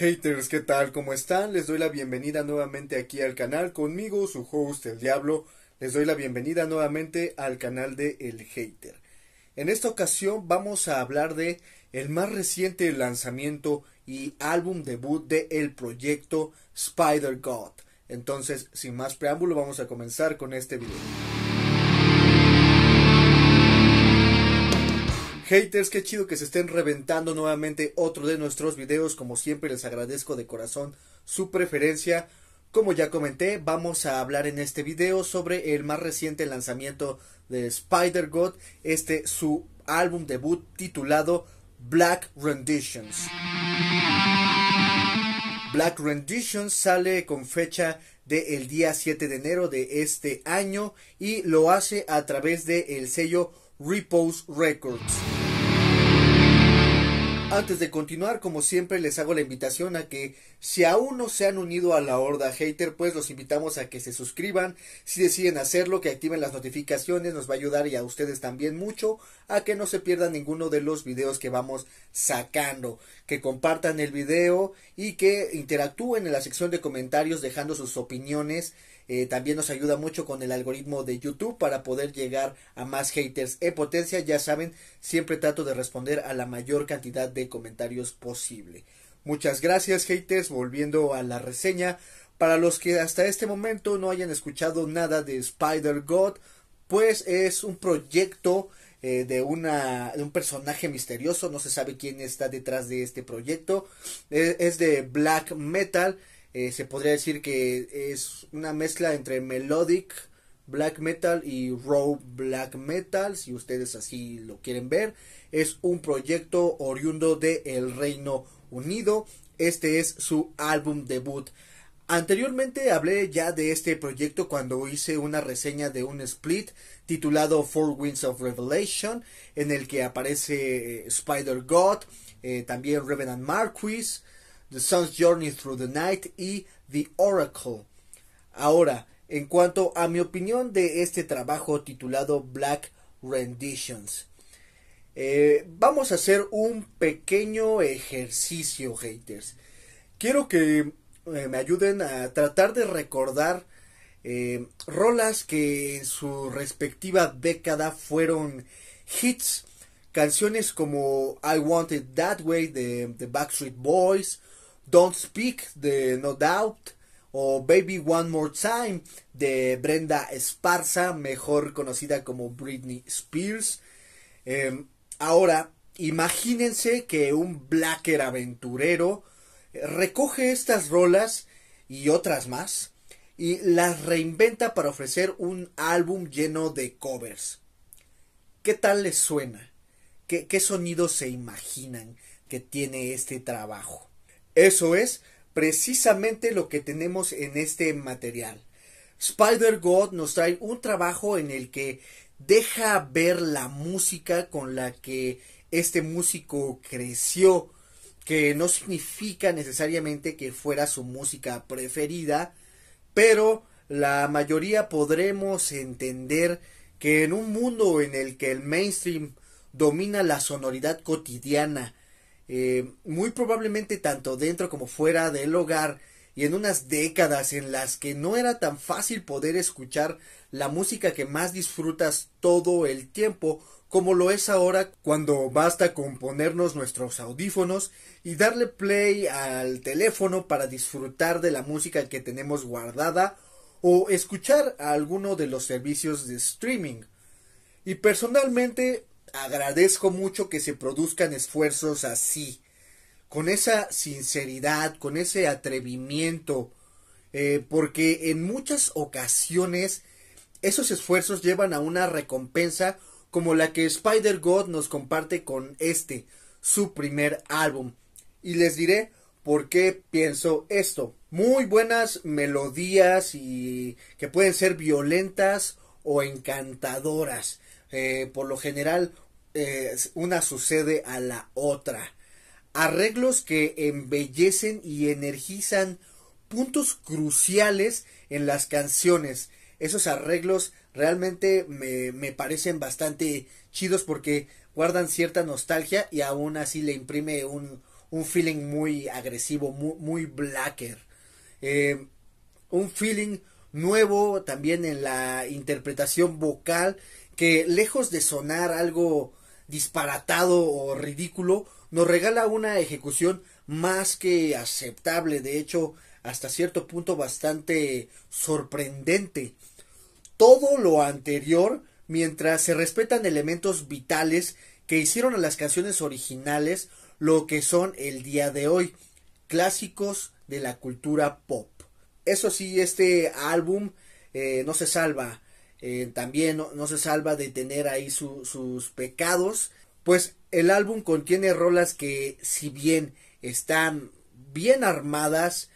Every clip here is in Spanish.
Haters, ¿qué tal? ¿Cómo están? Les doy la bienvenida nuevamente aquí al canal. Conmigo, su host, el Diablo. Les doy la bienvenida nuevamente al canal de El Hater. En esta ocasión vamos a hablar de el más reciente lanzamiento y álbum debut de el proyecto Spider God. Entonces, sin más preámbulo, vamos a comenzar con este video. Haters, qué chido que se estén reventando nuevamente otro de nuestros videos. Como siempre les agradezco de corazón su preferencia. Como ya comenté, vamos a hablar en este video sobre el más reciente lanzamiento de Spider God, este su álbum debut titulado Black Renditions. Black Renditions sale con fecha del día 7 de enero de este año y lo hace a través del el sello Repose Records. Antes de continuar, como siempre, les hago la invitación a que si aún no se han unido a la horda hater, pues los invitamos a que se suscriban, si deciden hacerlo, que activen las notificaciones, nos va a ayudar y a ustedes también mucho a que no se pierdan ninguno de los videos que vamos sacando, que compartan el video y que interactúen en la sección de comentarios dejando sus opiniones eh, también nos ayuda mucho con el algoritmo de YouTube para poder llegar a más haters. E potencia, ya saben, siempre trato de responder a la mayor cantidad de comentarios posible. Muchas gracias, haters. Volviendo a la reseña. Para los que hasta este momento no hayan escuchado nada de Spider God, pues es un proyecto eh, de, una, un personaje misterioso, no se sabe quién está detrás de este proyecto, eh, es de black metal, eh, se podría decir que es una mezcla entre melodic black metal y raw black metal, si ustedes así lo quieren ver. Es un proyecto oriundo de el Reino Unido. Este es su álbum debut. Anteriormente hablé ya de este proyecto cuando hice una reseña de un split titulado Four Winds of Revelation, en el que aparece eh, Spider God, eh, también Revenant Marquis, The Sun's Journey Through the Night y The Oracle. Ahora, en cuanto a mi opinión de este trabajo titulado Black Renditions. Eh, vamos a hacer un pequeño ejercicio, haters. Quiero que eh, me ayuden a tratar de recordar eh, rolas que en su respectiva década fueron hits Canciones como I Want It That Way de, The Backstreet Boys, Don't Speak de No Doubt o Baby One More Time de Brenda Esparza, mejor conocida como Britney Spears. Em, ahora, imagínense que un blacker aventurero recoge estas rolas y otras más y las reinventa para ofrecer un álbum lleno de covers. ¿Qué tal les suena? qué, sonidos se imaginan que tiene este trabajo. Eso es precisamente lo que tenemos en este material. Spider God nos trae un trabajo en el que deja ver la música con la que este músico creció, que no significa necesariamente que fuera su música preferida, pero la mayoría podremos entender que en un mundo en el que el mainstream domina la sonoridad cotidiana, eh, muy probablemente tanto dentro como fuera del hogar, y en unas décadas en las que no era tan fácil poder escuchar la música que más disfrutas todo el tiempo, como lo es ahora cuando basta con ponernos nuestros audífonos y darle play al teléfono para disfrutar de la música que tenemos guardada o escuchar a alguno de los servicios de streaming. Y personalmente agradezco mucho que se produzcan esfuerzos así, con esa sinceridad, con ese atrevimiento, eh, porque en muchas ocasiones esos esfuerzos llevan a una recompensa como la que Spider-God nos comparte con este, su primer álbum. Y les diré por qué pienso esto. Muy buenas melodías y que pueden ser violentas o encantadoras. Eh, por lo general eh, una sucede a la otra. Arreglos que embellecen y energizan puntos cruciales en las canciones. Esos arreglos realmente me, parecen bastante chidos porque guardan cierta nostalgia y aún así le imprime un, feeling muy agresivo, muy, blacker. Eh, un feeling nuevo también en la interpretación vocal que lejos de sonar algo disparatado o ridículo, nos regala una ejecución más que aceptable, de hecho, hasta cierto punto bastante sorprendente. Todo lo anterior, mientras se respetan elementos vitales que hicieron a las canciones originales lo que son el día de hoy, clásicos de la cultura pop. Eso sí, este álbum eh, no se salva eh, también no, se salva de tener ahí sus pecados, pues el álbum contiene rolas que si bien están bien armadas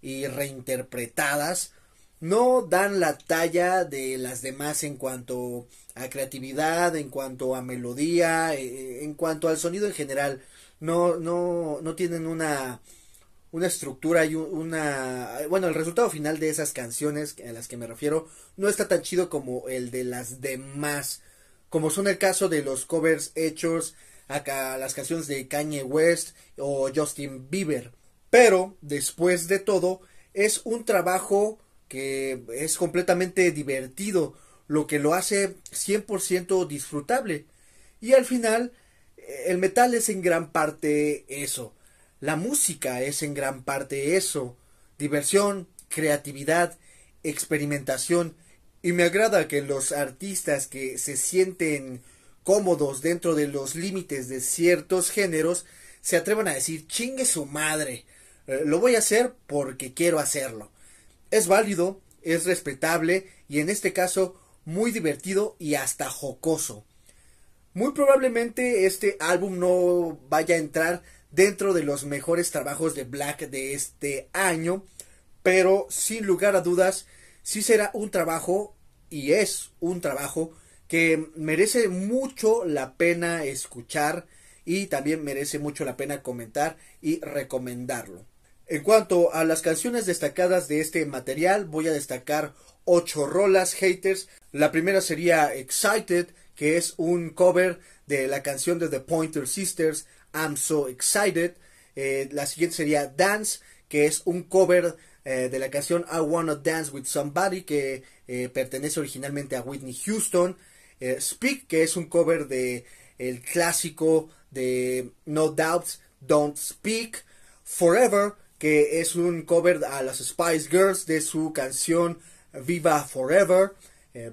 y reinterpretadas, no dan la talla de las demás en cuanto a creatividad, en cuanto a melodía, eh, en cuanto al sonido en general. No, no, no tienen una una estructura y una... Bueno, el resultado final de esas canciones a las que me refiero no está tan chido como el de las demás, como son el caso de los covers hechos acá las canciones de Kanye West o Justin Bieber. Pero, después de todo, es un trabajo que es completamente divertido, lo que lo hace 100% disfrutable. Y al final, el metal es en gran parte eso. La música es en gran parte eso, diversión, creatividad, experimentación, y me agrada que los artistas que se sienten cómodos dentro de los límites de ciertos géneros se atrevan a decir chingue su madre, eh, lo voy a hacer porque quiero hacerlo. Es válido, es respetable y en este caso muy divertido y hasta jocoso. Muy probablemente este álbum no vaya a entrar dentro de los mejores trabajos de Black de este año, pero sin lugar a dudas, sí será un trabajo y es un trabajo que merece mucho la pena escuchar y también merece mucho la pena comentar y recomendarlo. En cuanto a las canciones destacadas de este material, voy a destacar ocho rolas haters. La primera sería Excited, que es un cover de la canción de The Pointer Sisters I'm So Excited. Eh, la siguiente sería Dance, que es un cover eh, de la canción I Wanna Dance With Somebody, que eh, pertenece originalmente a Whitney Houston. Speak, que es un cover de el clásico de No Doubts, Don't Speak. Forever, que es un cover a las Spice Girls de su canción Viva Forever.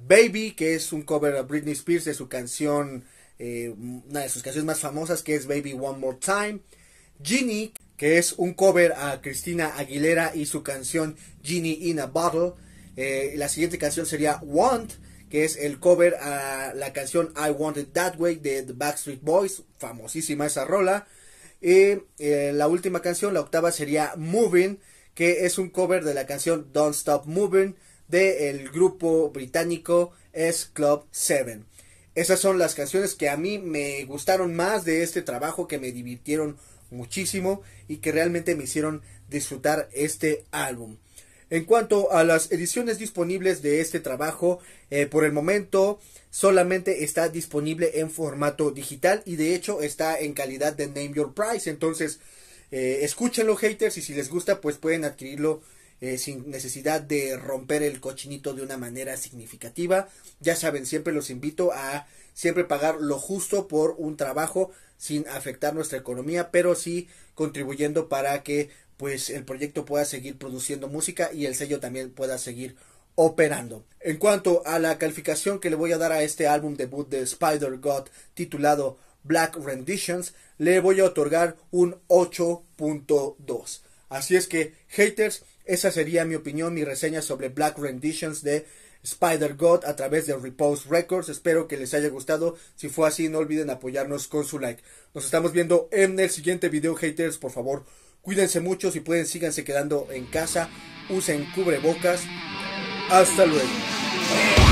Baby, que es un cover a Britney Spears de su canción eh, una de sus canciones más famosas que es Baby One More Time. Ginny que es un cover a Cristina Aguilera y su canción Ginny in a Bottle. Eh, la siguiente canción sería Want, que es el cover a la canción I Want It That Way de The Backstreet Boys, famosísima esa rola. Y eh, la última canción, la octava, sería Moving, que es un cover de la canción Don't Stop Moving del grupo británico S Club 7. Esas son las canciones que a mí me gustaron más de este trabajo, que me divirtieron muchísimo y que realmente me hicieron disfrutar este álbum. En cuanto a las ediciones disponibles de este trabajo, eh, por el momento solamente está disponible en formato digital y de hecho está en calidad de Name Your Price. Entonces, eh, escúchenlo haters y si les gusta pues pueden adquirirlo eh, sin necesidad de romper el cochinito de una manera significativa. Ya saben, siempre los invito a siempre pagar lo justo por un trabajo sin afectar nuestra economía, pero sí contribuyendo para que pues el proyecto pueda seguir produciendo música y el sello también pueda seguir operando. En cuanto a la calificación que le voy a dar a este álbum debut de Spider God titulado Black Renditions, le voy a otorgar un 8.2. Así es que, haters, esa sería mi opinión, mi reseña sobre Black Renditions de Spider God a través de Repose Records. Espero que les haya gustado. Si fue así, no olviden apoyarnos con su like. Nos estamos viendo en el siguiente video, haters. Por favor, cuídense mucho. Si pueden, síganse quedando en casa. Usen cubrebocas. Hasta luego.